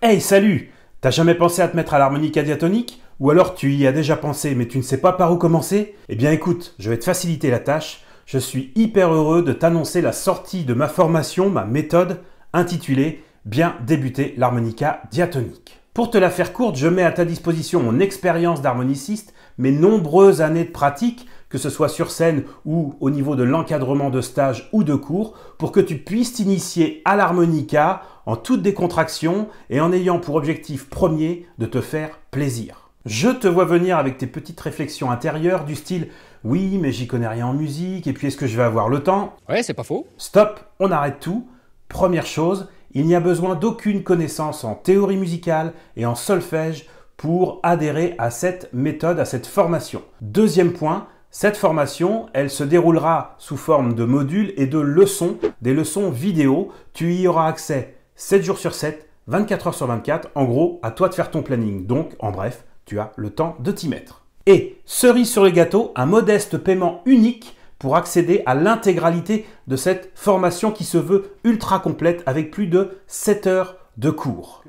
Hey, salut T'as jamais pensé à te mettre à l'harmonica diatonique Ou alors tu y as déjà pensé mais tu ne sais pas par où commencer Eh bien écoute, je vais te faciliter la tâche. Je suis hyper heureux de t'annoncer la sortie de ma formation, ma méthode, intitulée Bien débuter l'harmonica diatonique. Pour te la faire courte, je mets à ta disposition mon expérience d'harmoniciste, mes nombreuses années de pratique, que ce soit sur scène ou au niveau de l'encadrement de stages ou de cours, pour que tu puisses t'initier à l'harmonica en toute décontraction et en ayant pour objectif premier de te faire plaisir. Je te vois venir avec tes petites réflexions intérieures du style oui mais j'y connais rien en musique et puis est-ce que je vais avoir le temps Ouais c'est pas faux. Stop, on arrête tout. Première chose, il n'y a besoin d'aucune connaissance en théorie musicale et en solfège pour adhérer à cette méthode, à cette formation. Deuxième point, cette formation, elle se déroulera sous forme de modules et de leçons, des leçons vidéo. Tu y auras accès 7 jours sur 7, 24 heures sur 24. En gros, à toi de faire ton planning. Donc, en bref, tu as le temps de t'y mettre. Et cerise sur le gâteau, un modeste paiement unique pour accéder à l'intégralité de cette formation qui se veut ultra complète avec plus de 7 heures de cours.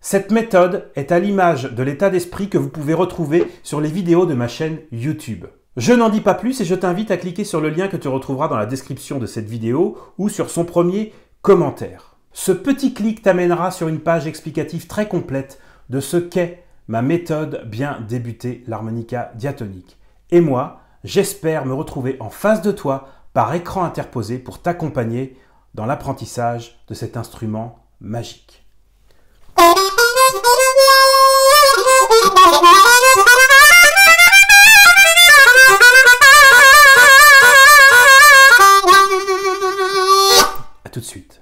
Cette méthode est à l'image de l'état d'esprit que vous pouvez retrouver sur les vidéos de ma chaîne YouTube. Je n'en dis pas plus et je t'invite à cliquer sur le lien que tu retrouveras dans la description de cette vidéo ou sur son premier commentaire. Ce petit clic t'amènera sur une page explicative très complète de ce qu'est ma méthode bien débutée, l'harmonica diatonique. Et moi, j'espère me retrouver en face de toi par écran interposé pour t'accompagner dans l'apprentissage de cet instrument magique. A tout de suite.